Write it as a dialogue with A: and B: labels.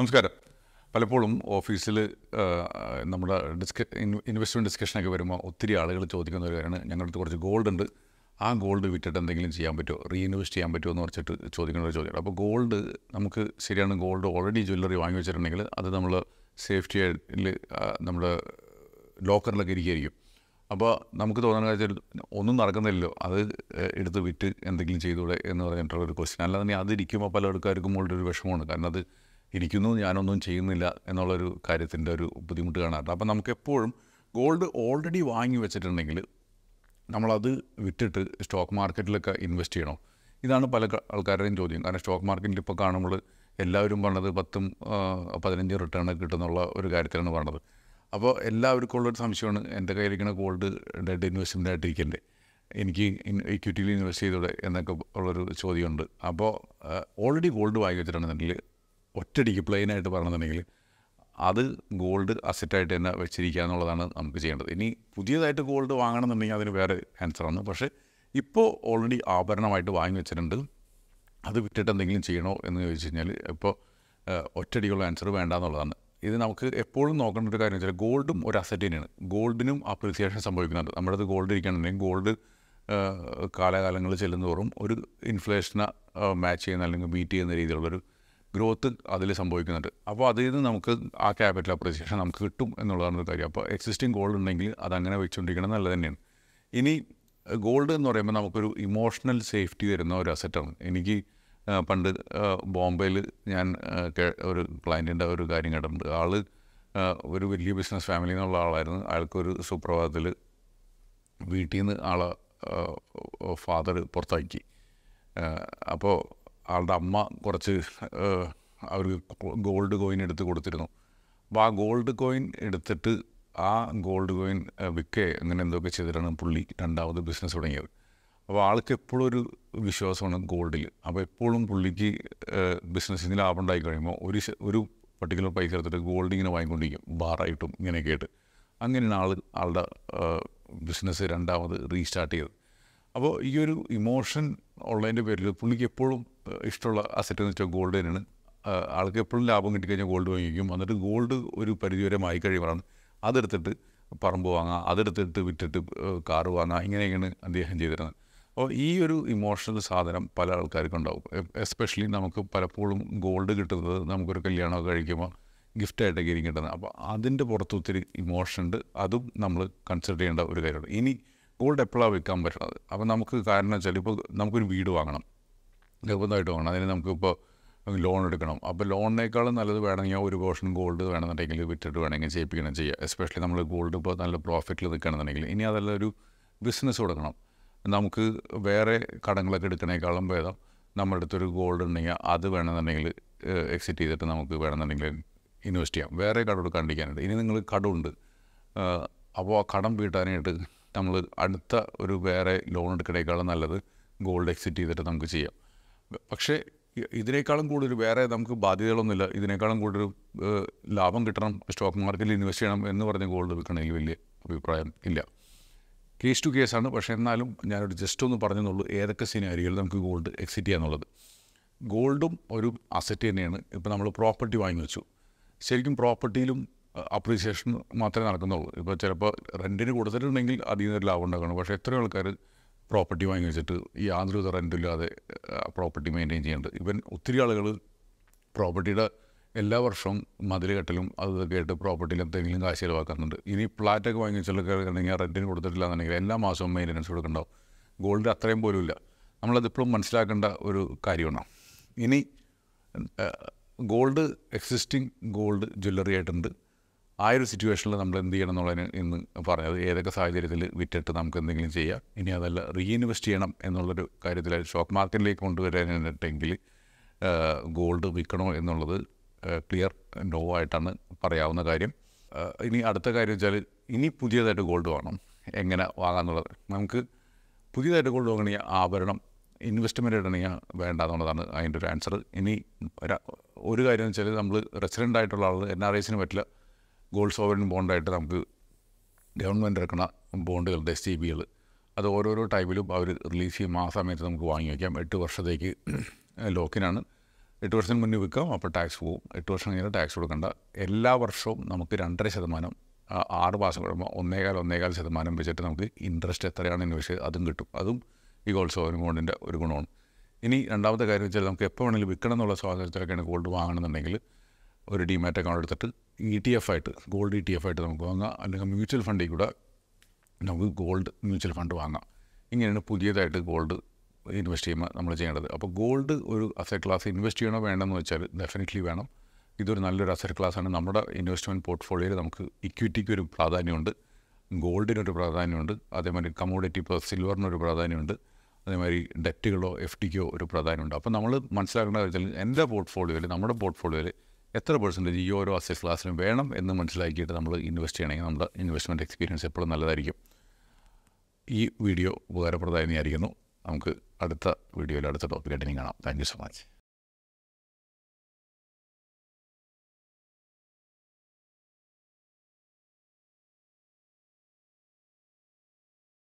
A: നമസ്കാരം പലപ്പോഴും ഓഫീസിൽ നമ്മുടെ ഡിസ്ക ഇൻവെസ്റ്റ്മെൻറ്റ് ഡിസ്കഷനൊക്കെ വരുമ്പോൾ ഒത്തിരി ആളുകൾ ചോദിക്കുന്ന ഒരു കാര്യമാണ് ഞങ്ങളുടെ അടുത്ത് കുറച്ച് ഗോൾഡ് ഉണ്ട് ആ ഗോൾഡ് വിറ്റിട്ട് എന്തെങ്കിലും ചെയ്യാൻ പറ്റുമോ റീഇൻവെസ്റ്റ് ചെയ്യാൻ പറ്റുമോ എന്ന് വെച്ചിട്ട് ചോദിക്കുന്ന ഒരു ചോദ്യമാണ് അപ്പോൾ ഗോൾഡ് നമുക്ക് ശരിയാണ് ഗോൾഡ് ഓൾറെഡി ജ്വല്ലറി വാങ്ങി വെച്ചിട്ടുണ്ടെങ്കിൽ അത് നമ്മൾ സേഫ്റ്റി ആയിൽ നമ്മൾ ലോക്കറിലൊക്കെ ഇരിക്കുകയായിരിക്കും അപ്പോൾ നമുക്ക് തോന്നുന്ന കാര്യം ഒന്നും നടക്കുന്നില്ലല്ലോ അത് എടുത്ത് വിറ്റ് എന്തെങ്കിലും ചെയ്തുകൂടെ എന്ന് പറഞ്ഞിട്ടുള്ള ഒരു ക്വസ്റ്റ്യൻ അല്ലാതെ തന്നെ അതിരിക്കുമ്പോൾ പല ആൾക്കാർക്കും മുകളുടെ ഒരു വിഷമമാണ് കാരണം അത് ഇരിക്കുന്നു ഞാനൊന്നും ചെയ്യുന്നില്ല എന്നുള്ളൊരു കാര്യത്തിൻ്റെ ഒരു ബുദ്ധിമുട്ട് കാണാറുണ്ട് അപ്പം നമുക്ക് എപ്പോഴും ഗോൾഡ് ഓൾറെഡി വാങ്ങി വെച്ചിട്ടുണ്ടെങ്കിൽ നമ്മളത് വിറ്റിട്ട് സ്റ്റോക്ക് മാർക്കറ്റിലൊക്കെ ഇൻവെസ്റ്റ് ചെയ്യണോ ഇതാണ് പല ആൾക്കാരുടെയും ചോദ്യം കാരണം സ്റ്റോക്ക് മാർക്കറ്റിൽ ഇപ്പോൾ കാണുമ്പോൾ എല്ലാവരും പറഞ്ഞത് പത്തും പതിനഞ്ചും റിട്ടേൺ കിട്ടുന്നുള്ള ഒരു കാര്യത്തിലാണ് പറഞ്ഞത് അപ്പോൾ എല്ലാവർക്കും ഉള്ളൊരു സംശയമാണ് എൻ്റെ കയ്യിലിരിക്കുന്ന ഗോൾഡ് ഡെഡ് ഇൻവെസ്റ്റ്മെൻ്റ് ആയിട്ടിരിക്കണ്ടേ എനിക്ക് ഇക്വിറ്റിയിൽ ഇൻവെസ്റ്റ് ചെയ്തൂടെ എന്നൊക്കെ ഉള്ളൊരു ചോദ്യമുണ്ട് അപ്പോൾ ഓൾറെഡി ഗോൾഡ് വാങ്ങി വെച്ചിട്ടുണ്ടെന്നുണ്ടെങ്കിൽ ഒറ്റടിക്ക് പ്ലെയിനായിട്ട് പറഞ്ഞിട്ടുണ്ടെങ്കിൽ അത് ഗോൾഡ് അസറ്റായിട്ട് തന്നെ വെച്ചിരിക്കുക എന്നുള്ളതാണ് നമുക്ക് ചെയ്യേണ്ടത് ഇനി പുതിയതായിട്ട് ഗോൾഡ് വാങ്ങണമെന്നുണ്ടെങ്കിൽ അതിന് വേറെ ആൻസറാണ് പക്ഷേ ഇപ്പോൾ ഓൾറെഡി ആഭരണമായിട്ട് വാങ്ങി വെച്ചിട്ടുണ്ട് അത് വിട്ടിട്ട് എന്തെങ്കിലും ചെയ്യണോ എന്ന് ചോദിച്ചു കഴിഞ്ഞാൽ ഇപ്പോൾ ഒറ്റടിക്കുള്ള ആൻസർ വേണ്ട എന്നുള്ളതാണ് ഇത് നമുക്ക് എപ്പോഴും നോക്കേണ്ട ഒരു കാര്യം വെച്ചാൽ ഗോൾഡും ഒരു അസറ്റ് തന്നെയാണ് ഗോൾഡിനും അപ്രിസിയേഷൻ സംഭവിക്കുന്നുണ്ട് നമ്മുടെ അത് ഗോൾഡ് ഇരിക്കുകയാണെന്നുണ്ടെങ്കിൽ ഗോൾഡ് കാലകാലങ്ങൾ ചെല്ലുന്നതോറും ഒരു ഇൻഫ്ലേഷനെ മാച്ച് ചെയ്യുന്ന അല്ലെങ്കിൽ ബീറ്റ് ചെയ്യുന്ന രീതിയിലുള്ളൊരു ഗ്രോത്ത് അതിൽ സംഭവിക്കുന്നുണ്ട് അപ്പോൾ അതിൽ നിന്ന് നമുക്ക് ആ ക്യാപിറ്റൽ അപ്രീസിയേഷൻ നമുക്ക് കിട്ടും എന്നുള്ളതാണ് കാര്യം അപ്പോൾ എക്സിസ്റ്റിംഗ് ഗോൾഡ് ഉണ്ടെങ്കിൽ അതങ്ങനെ വെച്ചുകൊണ്ടിരിക്കണം നല്ലത് തന്നെയാണ് ഇനി ഗോൾഡ് എന്ന് പറയുമ്പോൾ നമുക്കൊരു ഇമോഷണൽ സേഫ്റ്റി വരുന്ന ഒരു അസറ്റാണ് എനിക്ക് പണ്ട് ബോംബെയിൽ ഞാൻ ഒരു ക്ലയൻറ്റിൻ്റെ ഒരു കാര്യം കേട്ടിട്ടുണ്ട് ആൾ ഒരു വലിയ ബിസിനസ് ഫാമിലി എന്നുള്ള ആളായിരുന്നു അയാൾക്കൊരു സുപ്രഭാതത്തിൽ വീട്ടിൽ നിന്ന് ആളെ ഫാദർ പുറത്താക്കി അപ്പോൾ ആളുടെ അമ്മ കുറച്ച് അവർക്ക് ഗോൾഡ് കോയിൻ എടുത്ത് കൊടുത്തിരുന്നു അപ്പോൾ ആ ഗോൾഡ് കോയിൻ എടുത്തിട്ട് ആ ഗോൾഡ് കോയിൻ വിൽക്കേ അങ്ങനെ എന്തൊക്കെ ചെയ്തിട്ടാണ് പുള്ളി രണ്ടാമത് ബിസിനസ് തുടങ്ങിയത് അപ്പോൾ ആൾക്ക് എപ്പോഴും ഒരു വിശ്വാസമാണ് ഗോൾഡിൽ അപ്പോൾ എപ്പോഴും പുള്ളിക്ക് ബിസിനസ്സിന് ലാഭം ഉണ്ടായി കഴിയുമ്പോൾ ഒരു ഒരു പർട്ടിക്കുലർ പൈസ എടുത്തിട്ട് ഗോൾഡ് ഇങ്ങനെ വാങ്ങിക്കൊണ്ടിരിക്കും ബാറായിട്ടും ഇങ്ങനെയൊക്കെ ആയിട്ട് അങ്ങനെയാണ് ആൾ ആളുടെ ബിസിനസ് രണ്ടാമത് റീസ്റ്റാർട്ട് ചെയ്തത് അപ്പോൾ ഈ ഒരു ഇമോഷൻ ഉള്ളതിൻ്റെ പേരിൽ പുള്ളിക്ക് എപ്പോഴും ഇഷ്ടമുള്ള അസറ്റ് എന്ന് വെച്ചാൽ ഗോൾഡ് തന്നെയാണ് ആൾക്ക് എപ്പോഴും ലാഭം കിട്ടിക്കഴിഞ്ഞാൽ ഗോൾഡ് വാങ്ങിക്കും എന്നിട്ട് ഗോൾഡ് ഒരു പരിധിവരെ മായി കഴിയുമ്പോഴാണ് അതെടുത്തിട്ട് പറമ്പ് വാങ്ങാം അതെടുത്തിട്ട് വിറ്റിട്ട് കാറ് വാങ്ങാം ഇങ്ങനെയൊക്കെയാണ് അദ്ദേഹം ചെയ്തിരുന്നത് അപ്പോൾ ഈ ഒരു ഇമോഷണൽ സാധനം പല ആൾക്കാർക്കും ഉണ്ടാവും എസ്പെഷ്യലി നമുക്ക് പലപ്പോഴും ഗോൾഡ് കിട്ടുന്നത് നമുക്കൊരു കല്യാണമൊക്കെ കഴിക്കുമ്പോൾ ഗിഫ്റ്റായിട്ടൊക്കെ ഇരിക്കും കിട്ടുന്നത് അപ്പോൾ അതിൻ്റെ പുറത്ത് ഒത്തിരി ഇമോഷൻ ഉണ്ട് അതും നമ്മൾ കൺസിഡർ ചെയ്യേണ്ട ഒരു കാര്യമാണ് ഇനി ഗോൾഡ് എപ്പോഴാണ് വയ്ക്കാൻ പറ്റുന്നത് അപ്പോൾ നമുക്ക് കാരണം വെച്ചാൽ ഇപ്പോൾ നമുക്കൊരു വീട് വാങ്ങണം നിർബന്ധമായിട്ട് വേണം അതിന് നമുക്കിപ്പോൾ ലോൺ എടുക്കണം അപ്പോൾ ലോണിനേക്കാളും നല്ലത് വേണമെങ്കിൽ ഒരു പോർഷൻ ഗോൾഡ് വേണമെന്നുണ്ടെങ്കിൽ വിറ്റിട്ട് വേണമെങ്കിൽ ചെയ്യിപ്പിക്കണം ചെയ്യുക എസ്പെഷ്യലി നമ്മൾ ഗോൾഡ് ഇപ്പോൾ നല്ല പ്രോഫിറ്റിൽ നിൽക്കണമെന്നുണ്ടെങ്കിൽ ഇനി അതല്ല ഒരു ബിസിനസ് കൊടുക്കണം നമുക്ക് വേറെ കടങ്ങളൊക്കെ എടുക്കണേക്കാളും ഭേദം നമ്മുടെ അടുത്തൊരു ഗോൾഡ് ഉണ്ടെങ്കിൽ അത് വേണമെന്നുണ്ടെങ്കിൽ എക്സിറ്റ് ചെയ്തിട്ട് നമുക്ക് വേണമെന്നുണ്ടെങ്കിൽ ഇൻവെസ്റ്റ് ചെയ്യാം വേറെ കട എടുക്കാണ്ടിരിക്കാനായിട്ട് ഇനി നിങ്ങൾ കടമുണ്ട് അപ്പോൾ ആ കടം വീട്ടാനായിട്ട് നമ്മൾ അടുത്ത ഒരു വേറെ ലോൺ എടുക്കണേക്കാളും നല്ലത് ഗോൾഡ് എക്സിറ്റ് ചെയ്തിട്ട് നമുക്ക് ചെയ്യാം പക്ഷേ ഇതിനേക്കാളും കൂടുതൽ വേറെ നമുക്ക് ബാധ്യതകളൊന്നുമില്ല ഇതിനേക്കാളും കൂടുതൽ ലാഭം കിട്ടണം സ്റ്റോക്ക് മാർക്കറ്റിൽ ഇൻവെസ്റ്റ് ചെയ്യണം എന്ന് പറഞ്ഞ് ഗോൾഡ് വിൽക്കണമെങ്കിൽ വലിയ അഭിപ്രായം ഇല്ല കേസ് ടു കേസാണ് പക്ഷേ എന്നാലും ഞാനൊരു ജസ്റ്റ് ഒന്ന് പറഞ്ഞെന്നുള്ളൂ ഏതൊക്കെ സിനാരികൾ നമുക്ക് ഗോൾഡ് എക്സിറ്റ് ചെയ്യാന്നുള്ളത് ഗോൾഡും ഒരു അസറ്റ് തന്നെയാണ് ഇപ്പോൾ നമ്മൾ പ്രോപ്പർട്ടി വാങ്ങി വെച്ചു ശരിക്കും പ്രോപ്പർട്ടിയിലും അപ്രീസിയേഷൻ മാത്രമേ നടക്കുന്നുള്ളൂ ഇപ്പോൾ ചിലപ്പോൾ റെൻറ്റിന് കൊടുത്തിട്ടുണ്ടെങ്കിൽ അതിൽ നിന്നൊരു ലാഭം ഉണ്ടാക്കണം പക്ഷേ എത്ര ആൾക്കാർ പ്രോപ്പർട്ടി വാങ്ങി വെച്ചിട്ട് യാതൊരുവിധ റെൻറ്റില്ലാതെ പ്രോപ്പർട്ടി മെയിൻറ്റെയിൻ ചെയ്യുന്നുണ്ട് ഇവൻ ഒത്തിരി ആളുകൾ പ്രോപ്പർട്ടിയുടെ എല്ലാ വർഷവും മതിൽ കെട്ടലും അത് ഇതൊക്കെ ആയിട്ട് പ്രോപ്പർട്ടിയിൽ എന്തെങ്കിലും കാശ് ചിലവാക്കുന്നുണ്ട് ഇനി ഫ്ലാറ്റൊക്കെ വാങ്ങിച്ചുള്ളൊക്കെ ഉണ്ടെങ്കിൽ റെൻറ്റിന് കൊടുത്തിട്ടില്ല എന്നുണ്ടെങ്കിൽ എല്ലാ മാസവും മെയിൻ്റനൻസ് കൊടുക്കണ്ടോ ഗോൾഡ് അത്രയും പോലും ഇല്ല നമ്മളതിപ്പോഴും മനസ്സിലാക്കേണ്ട ഒരു കാര്യമാണ് ഇനി ഗോൾഡ് എക്സിസ്റ്റിംഗ് ഗോൾഡ് ജ്വല്ലറി ആയിട്ടുണ്ട് ആ ഒരു സിറ്റുവേഷനിൽ നമ്മൾ എന്ത് ചെയ്യണം എന്നുള്ളതിന് ഇന്ന് പറഞ്ഞത് ഏതൊക്കെ സാഹചര്യത്തിൽ വിറ്റിട്ട് നമുക്ക് എന്തെങ്കിലും ചെയ്യാം ഇനി അതല്ല റീഇൻവെസ്റ്റ് ചെയ്യണം എന്നുള്ളൊരു കാര്യത്തിൽ ഷോക്ക് മാർക്കറ്റിലേക്ക് കൊണ്ടുവരാനായിട്ടെങ്കിൽ ഗോൾഡ് വിൽക്കണോ എന്നുള്ളത് ക്ലിയർ നോ ആയിട്ടാണ് പറയാവുന്ന കാര്യം ഇനി അടുത്ത കാര്യം വെച്ചാൽ ഇനി പുതിയതായിട്ട് ഗോൾഡ് വേണം എങ്ങനെ എന്നുള്ളത് നമുക്ക് പുതിയതായിട്ട് ഗോൾഡ് വാങ്ങണ ആഭരണം ഇൻവെസ്റ്റ്മെൻ്റ് ഇടണിയ വേണ്ട എന്നുള്ളതാണ് അതിൻ്റെ ഒരു ആൻസർ ഇനി ഒരു കാര്യം വെച്ചാൽ നമ്മൾ റെസിഡൻ്റ് ആയിട്ടുള്ള ആൾ എൻ ആർ ഐസിന് പറ്റില്ല ഗോൾഡ് സോവറിൻ ബോണ്ടായിട്ട് നമുക്ക് ഗവൺമെൻറ് ഇറക്കുന്ന ബോണ്ടുകൾ എസ് ടി ബികൾ അത് ഓരോരോ ടൈമിലും അവർ റിലീസ് ചെയ്യും ആ സമയത്ത് നമുക്ക് വാങ്ങി വയ്ക്കാം എട്ട് വർഷത്തേക്ക് ലോക്കിനാണ് എട്ട് വർഷത്തിന് മുന്നേ വിൽക്കാം അപ്പോൾ ടാക്സ് പോവും എട്ട് വർഷം കഴിഞ്ഞാൽ ടാക്സ് കൊടുക്കേണ്ട എല്ലാ വർഷവും നമുക്ക് രണ്ടര ശതമാനം ആറ് മാസം കൂടുമ്പോൾ ഒന്നേകാൽ ഒന്നേകാൽ ശതമാനം വെച്ചിട്ട് നമുക്ക് ഇൻട്രസ്റ്റ് എത്രയാണ് ഇൻവെസ്റ്റ് അതും കിട്ടും അതും ഈ ഗോൾഡ് സോവറിൻ ബോണ്ടിൻ്റെ ഒരു ഗുണമാണ് ഇനി രണ്ടാമത്തെ കാര്യം വെച്ചാൽ നമുക്ക് എപ്പോൾ വേണമെങ്കിലും വിൽക്കണം എന്നുള്ള സ്വാതന്ത്ര്യത്തിലൊക്കെയാണ് ഗോൾഡ് വാങ്ങണമെന്നുണ്ടെങ്കിൽ ഒരു ഡിമാറ്റ് അക്കൗണ്ട് എടുത്തിട്ട് ഇ ടി എഫ് ആയിട്ട് ഗോൾഡ് ഇ ടി എഫ് ആയിട്ട് നമുക്ക് വാങ്ങാം അല്ലെങ്കിൽ മ്യൂച്വൽ ഫണ്ടിൽ കൂടെ നമുക്ക് ഗോൾഡ് മ്യൂച്വൽ ഫണ്ട് വാങ്ങാം ഇങ്ങനെയാണ് പുതിയതായിട്ട് ഗോൾഡ് ഇൻവെസ്റ്റ് ചെയ്യുമ്പോൾ നമ്മൾ ചെയ്യേണ്ടത് അപ്പോൾ ഗോൾഡ് ഒരു അസറ്റ് ക്ലാസ് ഇൻവെസ്റ്റ് ചെയ്യണോ വേണ്ടെന്ന് വെച്ചാൽ ഡെഫിനറ്റ്ലി വേണം ഇതൊരു നല്ലൊരു അസറ്റ് ക്ലാസ്സാണ് നമ്മുടെ ഇൻവെസ്റ്റ്മെൻറ്റ് പോർട്ട്ഫോളിയോയിൽ നമുക്ക് ഇക്വിറ്റിക്ക് ഒരു പ്രാധാന്യമുണ്ട് ഗോൾഡിനൊരു പ്രാധാന്യമുണ്ട് അതേമാതിരി കമോഡിറ്റി ഇപ്പോൾ സിൽവറിനൊരു പ്രാധാന്യമുണ്ട് അതേമാതിരി ഡെറ്റുകളോ എഫ് ഡിക്കോ ഒരു പ്രാധാന്യമുണ്ട് അപ്പോൾ നമ്മൾ മനസ്സിലാക്കേണ്ട കാര്യത്തിൽ എൻ്റെ പോർട്ട്ഫോളിയോയിൽ നമ്മുടെ പോർട്ട്ഫോളിയോയിൽ എത്ര പെർസെൻറ്റേജ് ഈ ഓരോ അസറ്റ് ക്ലാസ്സിലും വേണം എന്ന് മനസ്സിലാക്കിയിട്ട് നമ്മൾ ഇൻവെസ്റ്റ് ചെയ്യണമെങ്കിൽ നമ്മുടെ ഇൻവെസ്റ്റ്മെൻറ്റ് എക്സ്പീരിയൻസ് എപ്പോഴും നല്ലതായിരിക്കും ഈ വീഡിയോ ഉപകാരപ്രദമായി വിചാരിക്കുന്നു നമുക്ക് അടുത്ത വീഡിയോയിൽ അടുത്ത ടോപ്പിക്കായിട്ട് ഇനി കാണാം താങ്ക് യു സോ മച്ച്